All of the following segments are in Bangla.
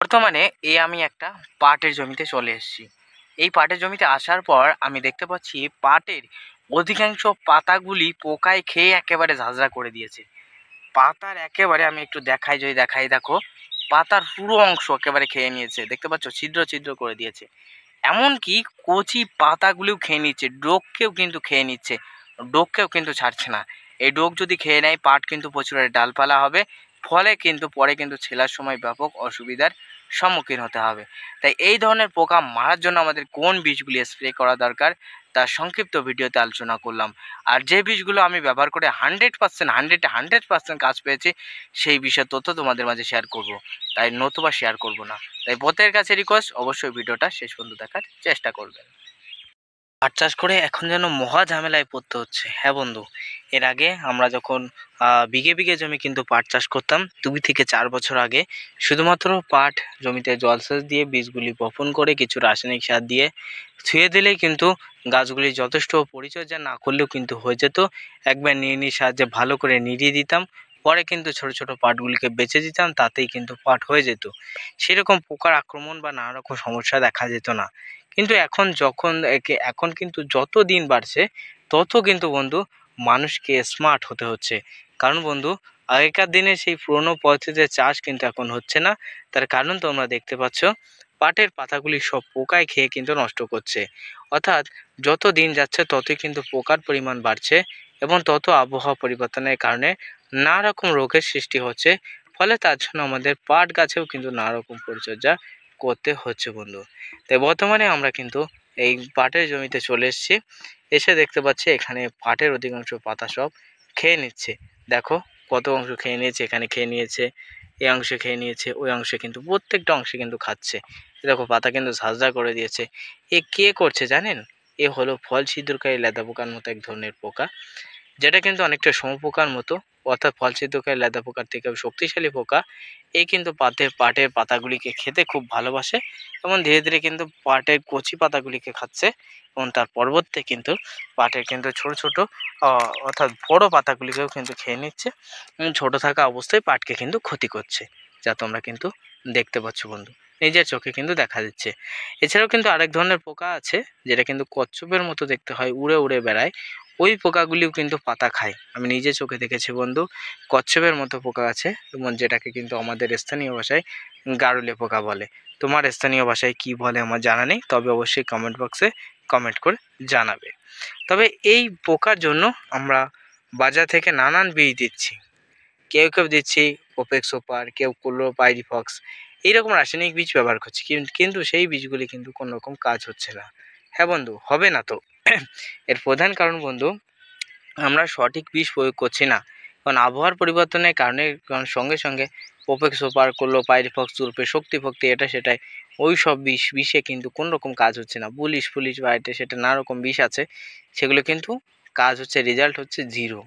বর্তমানে এই আমি একটা পাটের জমিতে চলে এসেছি এই পাটের জমিতে আসার পর আমি দেখতে পাচ্ছি পাটের অধিকাংশ পাতাগুলি পোকায় খেয়ে একেবারে ঝাঁঝরা করে দিয়েছে পাতার একেবারে আমি একটু দেখাই যদি দেখাই দেখো পাতার পুরো অংশ একেবারে খেয়ে নিয়েছে দেখতে পাচ্ছ ছিদ্র ছিদ্র করে দিয়েছে এমনকি কচি পাতাগুলিও খেয়ে নিচ্ছে ডোককেও কিন্তু খেয়ে নিচ্ছে ডোককেও কিন্তু ছাড়ছে না এই ডোক যদি খেয়ে নেয় পাট কিন্তু প্রচুর ডালপালা হবে ফলে কিন্তু পরে কিন্তু ছেলার সময় ব্যাপক অসুবিধার সম্মুখীন হতে হবে তাই এই ধরনের পোকা মারার জন্য আমাদের কোন বীজগুলি স্প্রে করা দরকার তার সংক্ষিপ্ত ভিডিওতে আলোচনা করলাম আর যে বীজগুলো আমি ব্যবহার করে hundred percent hundred hundred percent কাজ পেয়েছি সেই বিষয়ে তথ্য তোমাদের মাঝে শেয়ার করব তাই নতুবা শেয়ার করব না তাই প্রত্যেকের কাছে রিকোয়েস্ট অবশ্যই ভিডিওটা শেষ পর্যন্ত দেখার চেষ্টা করবেন পাট চাষ করে এখন যেন মহা ঝামেলায় পড়তে হচ্ছে হ্যাঁ বন্ধু এর আগে আমরা যখন বিঘে বিঘে জমি কিন্তু পাট চাষ করতাম দুই থেকে চার বছর আগে শুধুমাত্র পাট জমিতে জলসেচ দিয়ে বীজগুলি বপন করে কিছু রাসায়নিক সার দিয়ে ছুঁয়ে দিলেই কিন্তু গাছগুলি যথেষ্ট পরিচর্যা না করলেও কিন্তু হয়ে যেত একবার নিয়ে নিয়ে সাহায্যে ভালো করে নিড়িয়ে দিতাম পরে কিন্তু ছোট ছোট পাটগুলিকে বেঁচে দিতাম তাতেই কিন্তু পাট হয়ে যেত সেরকম পোকার আক্রমণ বা নানা রকম সমস্যা দেখা যেত না কিন্তু এখন যখন এখন কিন্তু যত দিন বাড়ছে তত কিন্তু বন্ধু মানুষকে স্মার্ট হতে হচ্ছে কারণ বন্ধু আগেকার দিনে সেই পুরনো পদ্ধতিতে চাষ কিন্তু এখন হচ্ছে না তার কারণ তোমরা দেখতে পাচ্ছ পাটের পাতাগুলি সব পোকায় খেয়ে কিন্তু নষ্ট করছে অর্থাৎ যত দিন যাচ্ছে ততই কিন্তু পোকার পরিমাণ বাড়ছে এবং তত আবহাওয়া পরিবর্তনের কারণে নানা রকম রোগের সৃষ্টি হচ্ছে ফলে তার জন্য আমাদের পাট গাছেও কিন্তু নানা রকম পরিচর্যা করতে হচ্ছে বন্ধু তাই বর্তমানে আমরা কিন্তু এই পাটের জমিতে চলে এসেছি এসে দেখতে পাচ্ছি এখানে পাটের অধিকাংশ পাতা সব খেয়ে নিচ্ছে দেখো কত অংশ খেয়ে নিয়েছে এখানে খেয়ে নিয়েছে এই অংশে খেয়ে নিয়েছে ওই অংশে কিন্তু প্রত্যেকটা অংশে কিন্তু খাচ্ছে দেখো পাতা কিন্তু ঝাঁঝরা করে দিয়েছে এ কে করছে জানেন এ হলো ফল ছিদ্রকারী লেদা পোকার মতো এক ধরনের পোকা যেটা কিন্তু অনেকটা সমপোকার মতো অর্থাৎ ফলছিদ্রকারী লেদা পোকার থেকেও শক্তিশালী পোকা এই কিন্তু পাতের পাটের পাতাগুলিকে খেতে খুব ভালোবাসে এবং ধীরে ধীরে কিন্তু পাটের কচি পাতাগুলিকে খাচ্ছে এবং তার পরবর্তী কিন্তু পাটের কিন্তু ছোট ছোট অর্থাৎ বড় পাতাগুলিকেও কিন্তু খেয়ে নিচ্ছে এবং ছোট থাকা অবস্থায় পাটকে কিন্তু ক্ষতি করছে যা তোমরা কিন্তু দেখতে পাচ্ছ বন্ধু নিজের চোখে কিন্তু দেখা দিচ্ছে এছাড়াও কিন্তু আরেক ধরনের পোকা আছে যেটা কিন্তু কচ্ছপের মতো দেখতে হয় উড়ে উড়ে বেড়ায় ওই পোকাগুলিও কিন্তু পাতা খায় আমি নিজে চোখে দেখেছি বন্ধু কচ্ছপের মতো পোকা আছে যেটাকে কিন্তু আমাদের স্থানীয় ভাষায় গারুলে পোকা বলে তোমার স্থানীয় ভাষায় কি বলে আমার জানা নেই তবে অবশ্যই কমেন্ট বক্সে কমেন্ট করে জানাবে তবে এই পোকার জন্য আমরা বাজার থেকে নানান বীজ দিচ্ছি কেউ কেউ দিচ্ছি ওপেক সোপার কেউ কুলো এই এইরকম রাসায়নিক বীজ ব্যবহার করছি কিন্তু সেই বীজগুলি কিন্তু কোনো রকম কাজ হচ্ছে না হ্যাঁ বন্ধু হবে না তো এর প্রধান কারণ বন্ধু আমরা সঠিক বিষ প্রয়োগ করছি না কারণ আবহাওয়ার পরিবর্তনের কারণে কারণ সঙ্গে সঙ্গে পোপেক সোপার করলো পাইরিফক্স চুলপে শক্তি ফক্তি এটা সেটাই ওই সব বিষ বিষে কিন্তু কোন রকম কাজ হচ্ছে না পুলিশ পুলিশ বা এটা সেটা নানা রকম বিষ আছে সেগুলো কিন্তু কাজ হচ্ছে রেজাল্ট হচ্ছে জিরো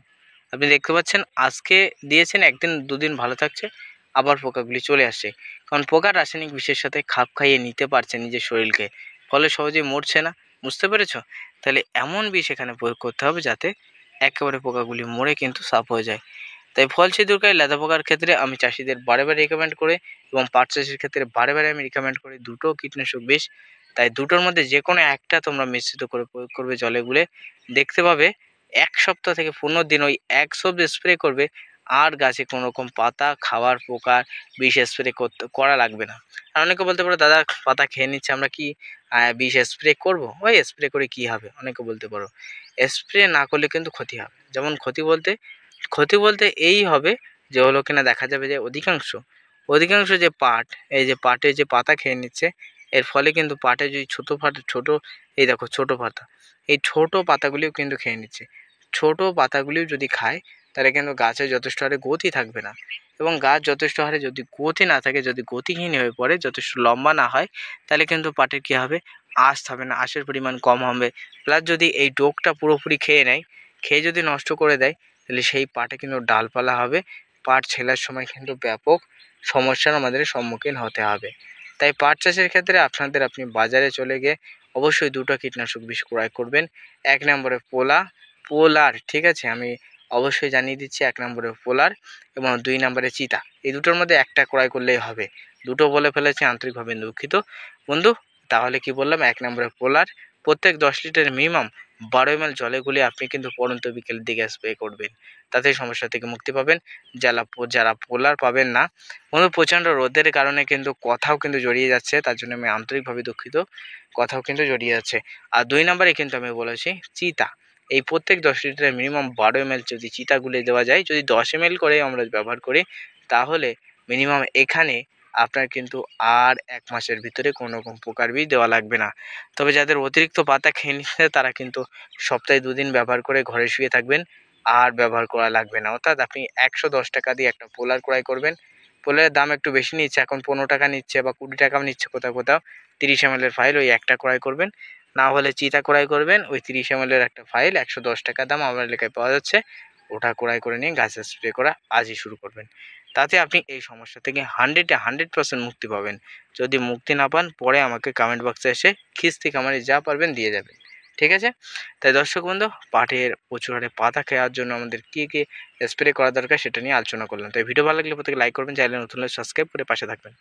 আপনি দেখতে পাচ্ছেন আজকে দিয়েছেন একদিন দুদিন ভালো থাকছে আবার পোকাগুলি চলে আসে কারণ পোকা রাসায়নিক বিষের সাথে খাপ খাইয়ে নিতে পারছে নিজের শরীরকে ফলে সহজে মরছে না বুঝতে পেরেছ তাহলে এমন বিষ এখানে প্রয়োগ করতে হবে যাতে একেবারে পোকাগুলি মরে কিন্তু সাফ হয়ে যায় তাই ফল ছিদ্রকারী লেদা পোকার ক্ষেত্রে আমি চাষিদের বারে বারে রিকমেন্ড করে এবং পাট চাষের ক্ষেত্রে বারে বারে আমি রিকমেন্ড করি দুটো কীটনাশক বিষ তাই দুটোর মধ্যে যে কোনো একটা তোমরা মিশ্রিত করে প্রয়োগ করবে জলে গুলে দেখতে পাবে এক সপ্তাহ থেকে পনেরো দিন ওই এক সবজি স্প্রে করবে আর গাছে কোনো রকম পাতা খাওয়ার পোকার বিষ স্প্রে করতে করা লাগবে না আর অনেকে বলতে পারো দাদা পাতা খেয়ে নিচ্ছে আমরা কি বিষ স্প্রে করব ওই স্প্রে করে কি হবে অনেকে বলতে পারো স্প্রে না করলে কিন্তু ক্ষতি হবে যেমন ক্ষতি বলতে ক্ষতি বলতে এই হবে যে হলো কিনা দেখা যাবে যে অধিকাংশ অধিকাংশ যে পাট এই যে পাটে যে পাতা খেয়ে নিচ্ছে এর ফলে কিন্তু পাটে যদি ছোটো পাট ছোটো এই দেখো ছোটো পাতা এই ছোটো পাতাগুলিও কিন্তু খেয়ে নিচ্ছে ছোটো পাতাগুলিও যদি খায় তাহলে কিন্তু গাছে যথেষ্ট হারে গতি থাকবে না এবং গাছ যথেষ্ট হারে যদি গতি না থাকে যদি গতিহীন হয়ে পড়ে যথেষ্ট লম্বা না হয় তাহলে কিন্তু পাটের কী হবে আঁশ থাকবে না আঁশের পরিমাণ কম হবে প্লাস যদি এই ডোকটা পুরোপুরি খেয়ে নেয় খেয়ে যদি নষ্ট করে দেয় তাহলে সেই পাটে কিন্তু ডালপালা হবে পাট ছেলার সময় কিন্তু ব্যাপক সমস্যার আমাদের সম্মুখীন হতে হবে তাই পাট চাষের ক্ষেত্রে আপনাদের আপনি বাজারে চলে গিয়ে অবশ্যই দুটো কীটনাশক বিষ ক্রয় করবেন এক নম্বরে পোলা পোলার ঠিক আছে আমি অবশ্যই জানিয়ে দিচ্ছি এক নম্বরে পোলার এবং দুই নম্বরে চিতা এই দুটোর মধ্যে একটা ক্রয় করলেই হবে দুটো বলে ফেলেছি আন্তরিকভাবে দুঃখিত বন্ধু তাহলে কি বললাম এক নম্বরে পোলার প্রত্যেক দশ লিটার মিনিমাম বারো এম এল জলে গুলি আপনি কিন্তু পরন্ত বিকেলের দিকে স্প্রে করবেন তাতে সমস্যা থেকে মুক্তি পাবেন যারা যারা পোলার পাবেন না বন্ধু প্রচণ্ড রোদের কারণে কিন্তু কথাও কিন্তু জড়িয়ে যাচ্ছে তার জন্য আমি আন্তরিকভাবে দুঃখিত কথাও কিন্তু জড়িয়ে যাচ্ছে আর দুই নম্বরে কিন্তু আমি বলেছি চিতা এই প্রত্যেক দশ লিটারে মিনিমাম বারো এম যদি চিতা গুলে দেওয়া যায় যদি দশ এম করে আমরা ব্যবহার করি তাহলে মিনিমাম এখানে আপনার কিন্তু আর এক মাসের ভিতরে কোনো রকম প্রকার বীজ দেওয়া লাগবে না তবে যাদের অতিরিক্ত পাতা খেয়ে নিচ্ছে তারা কিন্তু সপ্তাহে দুদিন ব্যবহার করে ঘরে শুয়ে থাকবেন আর ব্যবহার করা লাগবে না অর্থাৎ আপনি একশো দশ টাকা দিয়ে একটা পোলার ক্রয় করবেন পোলারের দাম একটু বেশি নিচ্ছে এখন পনেরো টাকা নিচ্ছে বা কুড়ি টাকাও নিচ্ছে কোথাও কোথাও তিরিশ এম এর ফাইল ওই একটা ক্রয় করবেন না হলে চিতা ক্রয় করবেন ওই তিরিশ এমএলের একটা ফাইল একশো দশ টাকা দাম আমার এলাকায় পাওয়া যাচ্ছে ওটা ক্রয় করে নিয়ে গাছে স্প্রে করা আজই শুরু করবেন তাতে আপনি এই সমস্যা থেকে হান্ড্রেডে হান্ড্রেড পার্সেন্ট মুক্তি পাবেন যদি মুক্তি না পান পরে আমাকে কমেন্ট বক্সে এসে খিস্তি কামারে যা পারবেন দিয়ে যাবেন ঠিক আছে তাই দর্শক বন্ধু পাটের প্রচুর হারে পাতা খেয়ার জন্য আমাদের কী কী স্প্রে করা দরকার সেটা নিয়ে আলোচনা করলাম তাই ভিডিও ভালো লাগলে প্রত্যেকে লাইক করবেন চ্যানেল নতুন সাবস্ক্রাইব করে পাশে থাকবেন